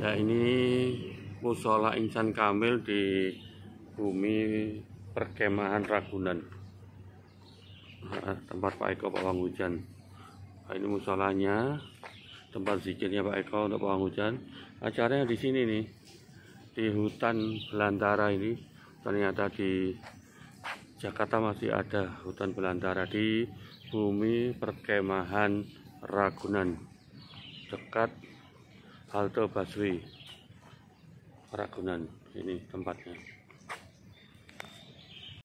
Ya ini musola Insan Kamil di bumi perkemahan Ragunan. Ah, tempat Pak Eko Pak Hujan. Nah, ini musolanya, tempat zikirnya Pak Eko untuk Pak Hujan. Acaranya di sini nih, di hutan belantara ini. Ternyata di Jakarta masih ada hutan belantara di bumi perkemahan Ragunan dekat halte Baswi Ragunan ini tempatnya